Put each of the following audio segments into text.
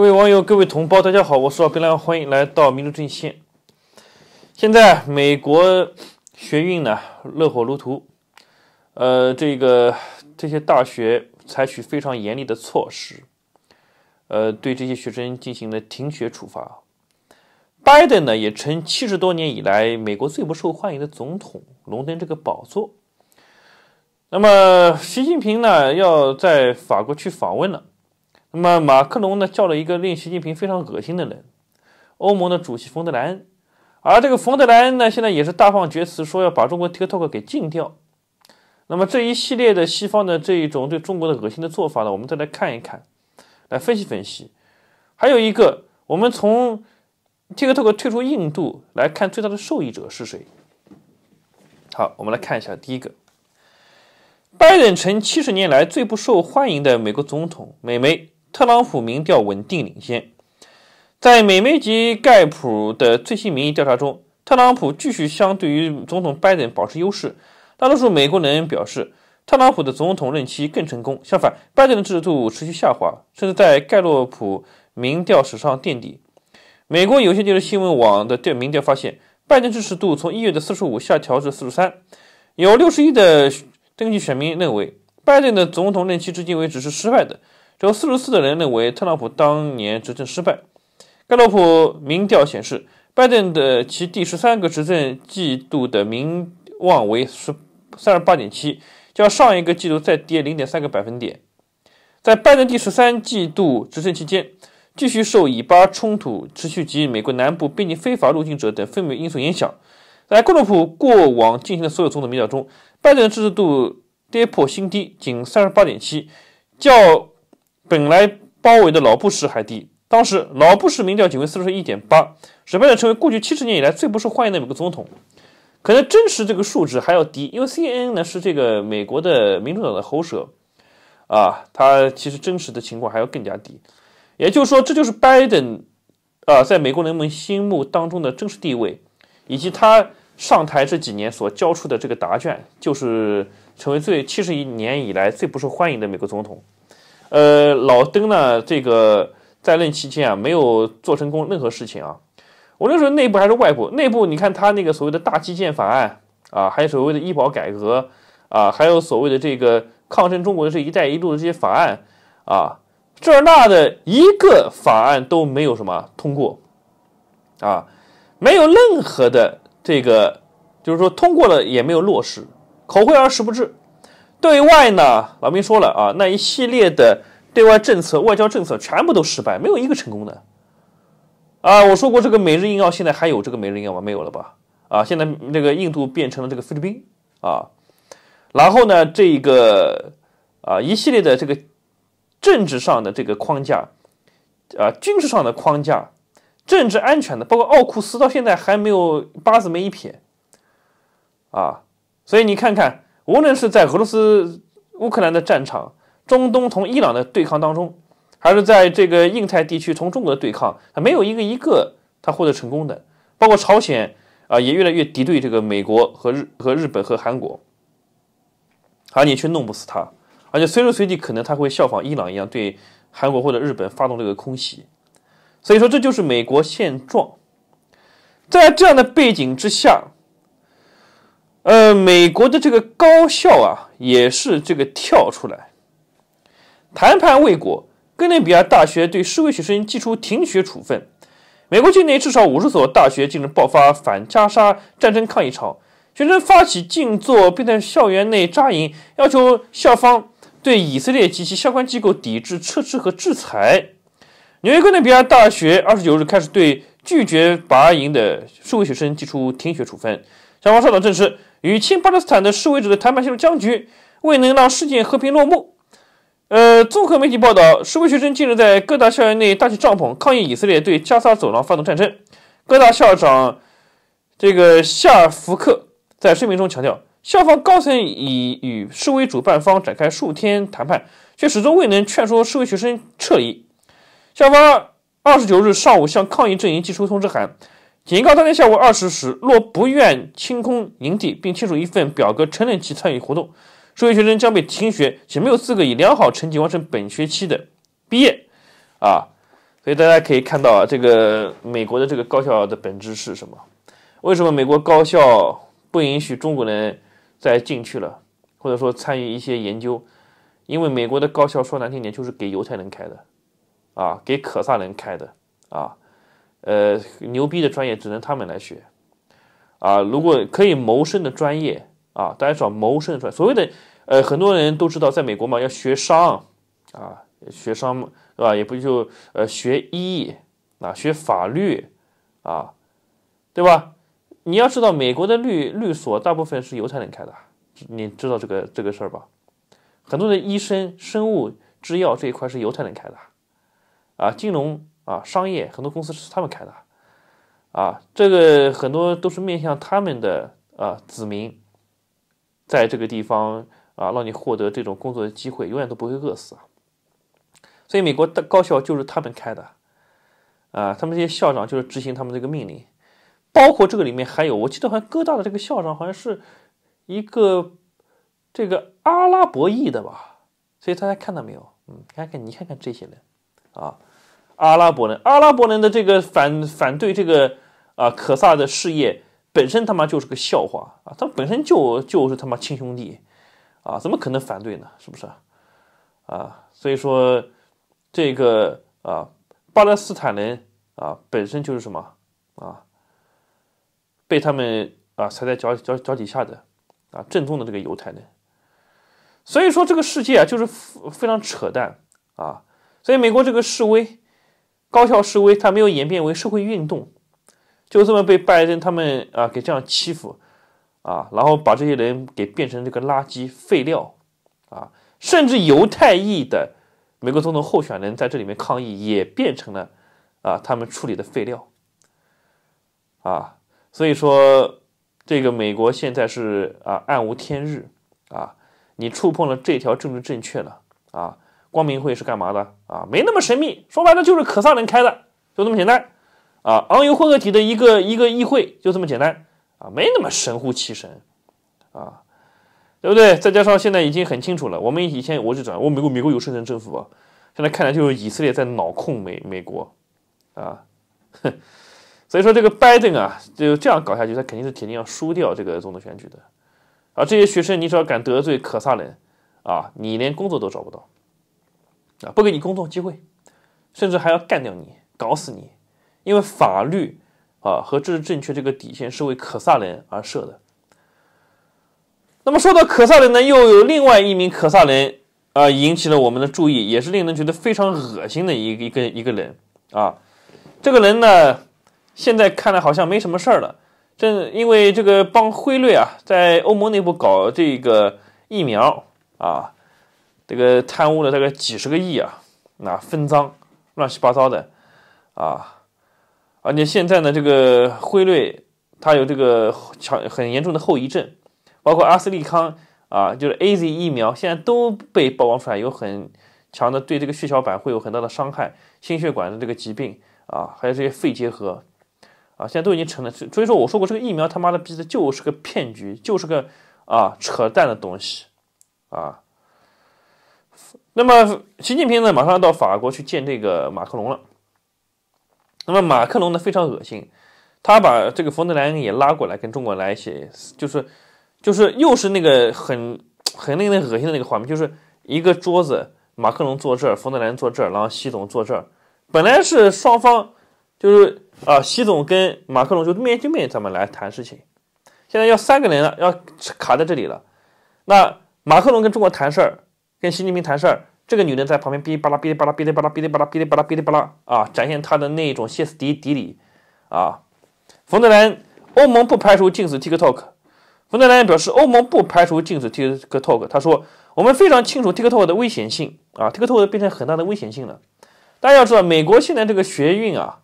各位网友，各位同胞，大家好，我是奥贝拉，欢迎来到民族阵线。现在美国学运呢热火如荼，呃，这个这些大学采取非常严厉的措施，呃，对这些学生进行了停学处罚。拜登呢也成七十多年以来美国最不受欢迎的总统，龙登这个宝座。那么习近平呢要在法国去访问了。那么马克龙呢叫了一个令习近平非常恶心的人，欧盟的主席冯德莱恩，而这个冯德莱恩呢现在也是大放厥词，说要把中国 TikTok 给禁掉。那么这一系列的西方的这一种对中国的恶心的做法呢，我们再来看一看来分析分析。还有一个，我们从 TikTok 退出印度来看，最大的受益者是谁？好，我们来看一下第一个，拜登成七十年来最不受欢迎的美国总统，美媒。特朗普民调稳定领先，在美媒及盖普的最新民意调查中，特朗普继续相对于总统拜登保持优势。大多数美国人表示，特朗普的总统任期更成功。相反，拜登的支持度持续下滑，甚至在盖洛普民调史上垫底。美国有线电视新闻网的调民调发现，拜登支持度从一月的四十五下调至四十三，有六十一的登记选民认为，拜登的总统任期至今为止是失败的。只有四十四的人认为特朗普当年执政失败。盖洛普民调显示，拜登的其第十三个执政季度的民望为十三十八点七，较上一个季度再跌零点三个百分点。在拜登第十三季度执政期间，继续受以巴冲突持续及美国南部边境非法入境者等负面因素影响。在盖洛普过往进行的所有总统民调中，拜登的支持度跌破新低，仅三十八点七，较本来包围的老布什还低，当时老布什民调仅为四十一点八，拜登成为过去七十年以来最不受欢迎的美国总统。可能真实这个数值还要低，因为 CNN 呢是这个美国的民主党的喉舌，啊，他其实真实的情况还要更加低。也就是说，这就是拜登，啊，在美国人们心目当中的真实地位，以及他上台这几年所交出的这个答卷，就是成为最七十年以来最不受欢迎的美国总统。呃，老登呢，这个在任期间啊，没有做成功任何事情啊。无论是内部还是外部，内部你看他那个所谓的大基建法案啊，还有所谓的医保改革啊，还有所谓的这个抗争中国的这一带一路的这些法案啊，这那的一个法案都没有什么通过啊，没有任何的这个，就是说通过了也没有落实，口惠而实不至。对外呢，老兵说了啊，那一系列的对外政策、外交政策全部都失败，没有一个成功的啊。我说过，这个美日印澳现在还有这个美日印澳吗？没有了吧？啊，现在那个印度变成了这个菲律宾啊。然后呢，这个啊一系列的这个政治上的这个框架啊，军事上的框架，政治安全的，包括奥库斯到现在还没有八字没一撇啊。所以你看看。无论是在俄罗斯、乌克兰的战场、中东同伊朗的对抗当中，还是在这个印太地区从中国的对抗，没有一个一个他获得成功的。包括朝鲜啊，也越来越敌对这个美国和日和日本和韩国，而你却弄不死他，而且随时随地可能他会效仿伊朗一样对韩国或者日本发动这个空袭。所以说，这就是美国现状。在这样的背景之下。呃，美国的这个高校啊，也是这个跳出来谈判未果，哥伦比亚大学对示威学生提出停学处分。美国境内至少五十所大学竟然爆发反加沙战争抗议潮，学生发起静坐，并在校园内扎营，要求校方对以色列及其相关机构抵制、撤职和制裁。纽约哥伦比亚大学二十九日开始对拒绝拔营的示威学生提出停学处分。相关报道证实。与亲巴勒斯坦的示威者的谈判陷入僵局，未能让事件和平落幕。呃，综合媒体报道，示威学生近日在各大校园内搭起帐篷抗议以色列对加沙走廊发动战争。各大校长这个夏福克在声明中强调，校方高层已与示威主办方展开数天谈判，却始终未能劝说示威学生撤离。校方二十九日上午向抗议阵营寄出通知函。警告：当天下午二十时，若不愿清空营地并签署一份表格承认其参与活动，受训学生将被停学，且没有资格以良好成绩完成本学期的毕业。啊，所以大家可以看到啊，这个美国的这个高校的本质是什么？为什么美国高校不允许中国人再进去了，或者说参与一些研究？因为美国的高校说难听点，就是给犹太人开的，啊，给可萨人开的，啊。呃，牛逼的专业只能他们来学，啊，如果可以谋生的专业啊，大家找谋生的专，所谓的，呃，很多人都知道，在美国嘛，要学商，啊，学商，对吧？也不就，呃，学医，啊，学法律，啊，对吧？你要知道，美国的律律所大部分是犹太人开的，你知道这个这个事儿吧？很多的医生、生物制药这一块是犹太人开的，啊，金融。啊，商业很多公司是他们开的，啊，这个很多都是面向他们的啊子民，在这个地方啊，让你获得这种工作的机会，永远都不会饿死。所以美国的高校就是他们开的，啊，他们这些校长就是执行他们这个命令。包括这个里面还有，我记得好像哥大的这个校长好像是一个这个阿拉伯裔的吧？所以大家看到没有？嗯，看看你看看这些人啊。阿拉伯人，阿拉伯人的这个反反对这个啊，可萨的事业本身他妈就是个笑话啊，他本身就就是他妈亲兄弟，啊，怎么可能反对呢？是不是啊？啊，所以说这个啊，巴勒斯坦人啊，本身就是什么啊？被他们啊踩在脚脚脚底下的啊，正宗的这个犹太人。所以说这个世界啊，就是非常扯淡啊。所以美国这个示威。高校示威，它没有演变为社会运动，就这么被拜登他们啊给这样欺负，啊，然后把这些人给变成这个垃圾废料，啊，甚至犹太裔的美国总统候选人在这里面抗议，也变成了啊他们处理的废料，啊，所以说这个美国现在是啊暗无天日啊，你触碰了这条政治正确了啊。光明会是干嘛的啊？没那么神秘，说白了就是可萨人开的，就这么简单，啊，昂尤混合体的一个一个议会，就这么简单，啊，没那么神乎其神，啊，对不对？再加上现在已经很清楚了，我们以前我就讲，我美国美国有深从政府，啊，现在看来就是以色列在脑控美美国，啊，所以说这个拜登啊，就这样搞下去，他肯定是铁定要输掉这个总统选举的，啊，这些学生，你只要敢得罪可萨人，啊，你连工作都找不到。啊！不给你工作机会，甚至还要干掉你、搞死你，因为法律啊和政治正确这个底线是为可萨人而设的。那么说到可萨人呢，又有另外一名可萨人啊引起了我们的注意，也是令人觉得非常恶心的一个一个一个人啊。这个人呢，现在看来好像没什么事儿了，正因为这个帮辉瑞啊在欧盟内部搞这个疫苗啊。这个贪污了大概几十个亿啊，那分赃，乱七八糟的，啊，而且现在呢，这个辉瑞它有这个强很严重的后遗症，包括阿斯利康啊，就是 A Z 疫苗，现在都被曝光出来有很强的对这个血小板会有很大的伤害，心血管的这个疾病啊，还有这些肺结核啊，现在都已经成了。所以说我说过，这个疫苗他妈的逼的就是个骗局，就是个啊扯淡的东西，啊。那么，习近平呢，马上要到法国去见这个马克龙了。那么，马克龙呢，非常恶心，他把这个冯德莱恩也拉过来跟中国来一起，就是，就是又是那个很很那个恶心的那个画面，就是一个桌子，马克龙坐这儿，冯德莱恩坐这儿，然后习总坐这儿。本来是双方就是啊，习总跟马克龙就面对面，咱们来谈事情，现在要三个人了，要卡在这里了。那马克龙跟中国谈事儿。跟习近平谈事儿，这个女人在旁边哔哩吧啦、哔哩吧啦、哔哩吧啦、哔哩吧啦、哔哩吧啦、哔哩吧啦啊，展现她的那种歇斯底里啊。冯德莱恩，欧盟不排除禁止 TikTok。冯德莱恩表示，欧盟不排除禁止 TikTok。他说：“我们非常清楚 TikTok 的危险性啊，TikTok 变成很大的危险性了。大家要知道，美国现在这个学运啊，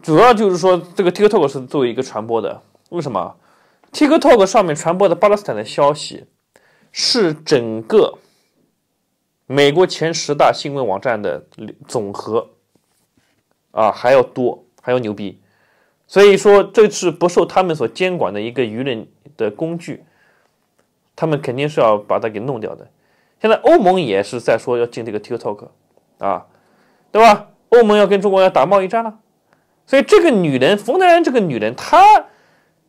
主要就是说这个 TikTok 是作为一个传播的。为什么 TikTok 上面传播的巴勒斯坦的消息？”是整个美国前十大新闻网站的总和啊，还要多，还要牛逼，所以说这是不受他们所监管的一个舆论的工具，他们肯定是要把它给弄掉的。现在欧盟也是在说要进这个 TikTok 啊，对吧？欧盟要跟中国要打贸易战了，所以这个女人冯德兰这个女人她。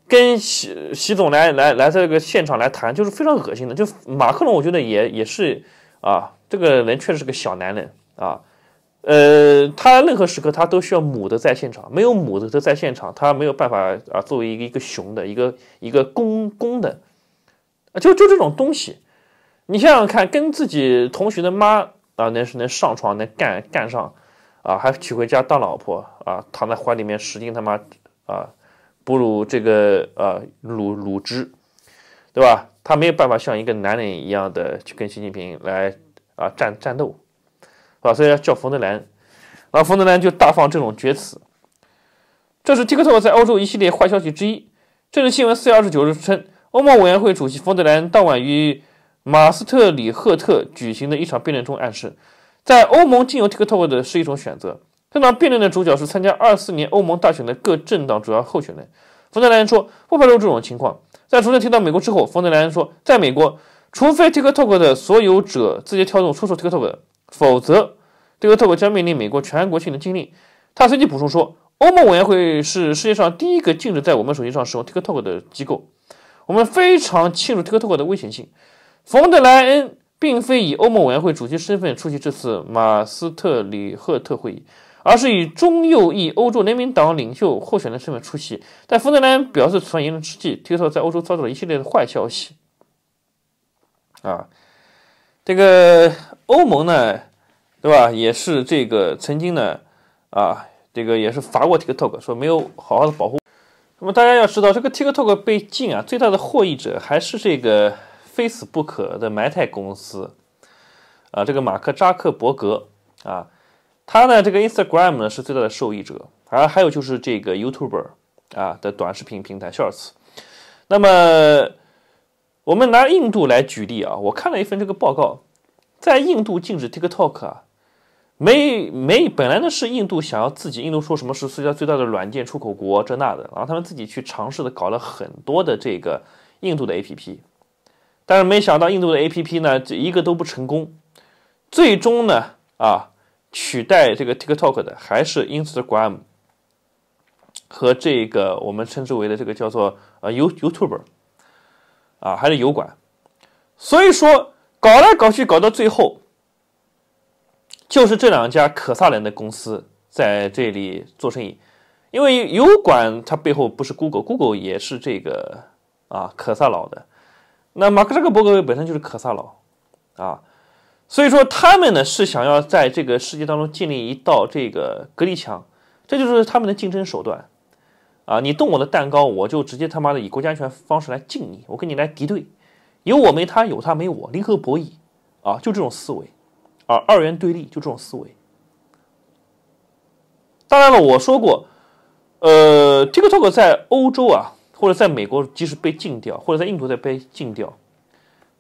跟习习总来来来这个现场来谈，就是非常恶心的。就马克龙，我觉得也也是啊，这个人确实是个小男人啊，呃，他任何时刻他都需要母的在现场，没有母的在现场，他没有办法啊，作为一个一个雄的一个一个公公的啊，就就这种东西，你想想看，跟自己同学的妈啊，那是能上床能干干上啊，还娶回家当老婆啊，躺在怀里面使劲他妈啊。哺乳这个呃，乳乳汁，对吧？他没有办法像一个男人一样的去跟习近平来啊战战斗，啊，所以叫冯德莱恩，然后冯德莱恩就大放这种厥词。这是 TikTok 在欧洲一系列坏消息之一。《这是新闻》四月二十九日称，欧盟委员会主席冯德莱恩当晚与马斯特里赫特举行的一场辩论中暗示，在欧盟禁用 TikTok 的是一种选择。政党辩论的主角是参加二四年欧盟大选的各政党主要候选人。冯德莱恩说不排除这种情况。在重新提到美国之后，冯德莱恩说，在美国，除非 TikTok 的所有者字节跳动出售 TikTok，否则 TikTok 将面临美国全国性的禁令。他随即补充说，欧盟委员会是世界上第一个禁止在我们手机上使用 TikTok 的机构。我们非常清楚 TikTok 的危险性。冯德莱恩并非以欧盟委员会主席身份出席这次马斯特里赫特会议。而是以中右翼欧洲人民党领袖候选人身份出席。在芬兰表示处罚严之际，TikTok 在欧洲遭到了一系列的坏消息。啊，这个欧盟呢，对吧？也是这个曾经呢，啊，这个也是罚过 TikTok，说没有好好的保护。那么大家要知道，这个 TikTok 被禁啊，最大的获益者还是这个非死不可的埋汰公司。啊，这个马克扎克伯格啊。它呢，这个 Instagram 呢是最大的受益者，而还有就是这个 YouTuber 啊的短视频平台 Shorts。那么我们拿印度来举例啊，我看了一份这个报告，在印度禁止 TikTok 啊，没没本来呢是印度想要自己，印度说什么是世界最大的软件出口国这那的，然后他们自己去尝试的搞了很多的这个印度的 APP，但是没想到印度的 APP 呢一个都不成功，最终呢啊。取代这个 TikTok 的还是 Instagram 和这个我们称之为的这个叫做呃 You YouTuber 啊，还是油管？所以说搞来搞去搞到最后，就是这两家可萨人的公司在这里做生意，因为油管它背后不是 Google，Google 也是这个啊可萨老的，那马克扎克伯格本身就是可萨老啊。所以说，他们呢是想要在这个世界当中建立一道这个隔离墙，这就是他们的竞争手段啊！你动我的蛋糕，我就直接他妈的以国家安全方式来禁你，我跟你来敌对，有我没他，有他没我，零和博弈啊！就这种思维啊，二元对立就这种思维。当然了，我说过，呃，TikTok 在欧洲啊，或者在美国，即使被禁掉，或者在印度在被禁掉，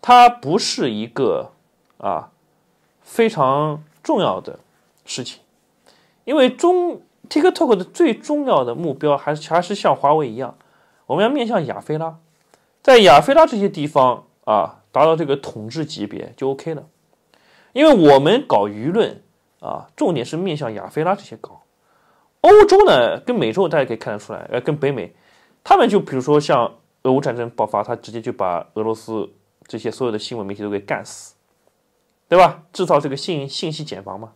它不是一个啊。非常重要的事情，因为中 TikTok 的最重要的目标还是还是像华为一样，我们要面向亚非拉，在亚非拉这些地方啊，达到这个统治级别就 OK 了。因为我们搞舆论啊，重点是面向亚非拉这些搞。欧洲呢，跟美洲大家可以看得出来，呃，跟北美，他们就比如说像俄乌战争爆发，他直接就把俄罗斯这些所有的新闻媒体都给干死。对吧？制造这个信信息茧房嘛，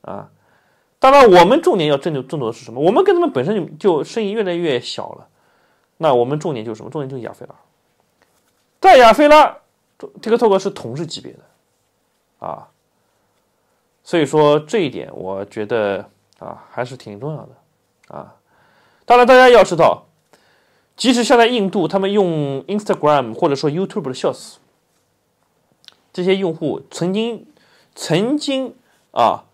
啊，当然我们重点要争夺争夺的是什么？我们跟他们本身就生意越来越小了，那我们重点就是什么？重点就是亚非拉，在亚非拉，这个 o k 是同事级别的啊，所以说这一点我觉得啊还是挺重要的啊。当然大家要知道，即使像在印度，他们用 Instagram 或者说 YouTube 的笑死。这些用户曾经，曾经啊，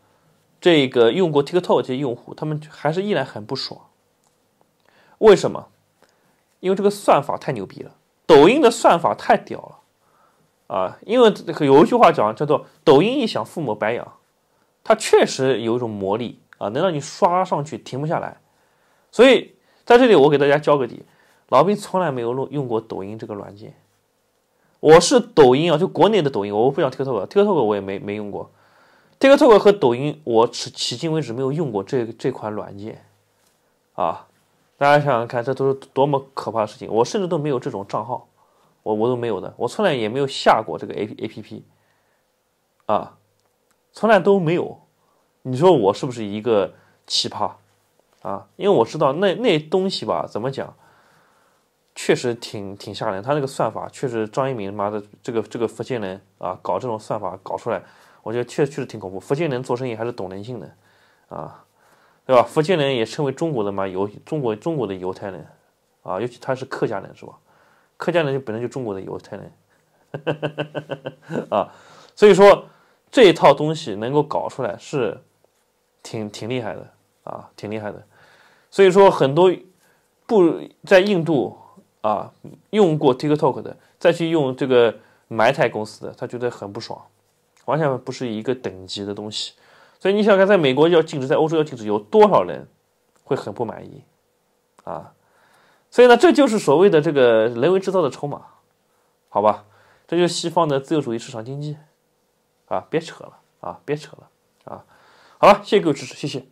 这个用过 TikTok 这些用户，他们还是依然很不爽。为什么？因为这个算法太牛逼了，抖音的算法太屌了，啊，因为有一句话讲叫做“抖音一响，父母白养”，它确实有一种魔力啊，能让你刷上去停不下来。所以在这里，我给大家交个底，老兵从来没有用用过抖音这个软件。我是抖音啊，就国内的抖音。我不想 TikTok t i k t o k 我也没没用过。TikTok 和抖音，我此迄今为止没有用过这这款软件啊。大家想想看，这都是多么可怕的事情！我甚至都没有这种账号，我我都没有的，我从来也没有下过这个 A A P P 啊，从来都没有。你说我是不是一个奇葩啊？因为我知道那那东西吧，怎么讲？确实挺挺吓人，他那个算法确实，张一鸣妈的这个这个福建人啊，搞这种算法搞出来，我觉得确确实挺恐怖。福建人做生意还是懂人性的，啊，对吧？福建人也称为中国的妈犹中国中国的犹太人啊，尤其他是客家人是吧？客家人就本来就中国的犹太人，啊，所以说这一套东西能够搞出来是挺挺厉害的啊，挺厉害的。所以说很多不在印度。啊，用过 TikTok 的，再去用这个埋汰公司的，他觉得很不爽，完全不是一个等级的东西。所以你想看，在美国要禁止，在欧洲要禁止，有多少人会很不满意？啊，所以呢，这就是所谓的这个人为制造的筹码，好吧？这就是西方的自由主义市场经济。啊，别扯了啊，别扯了啊！好了，谢谢各位支持，谢谢。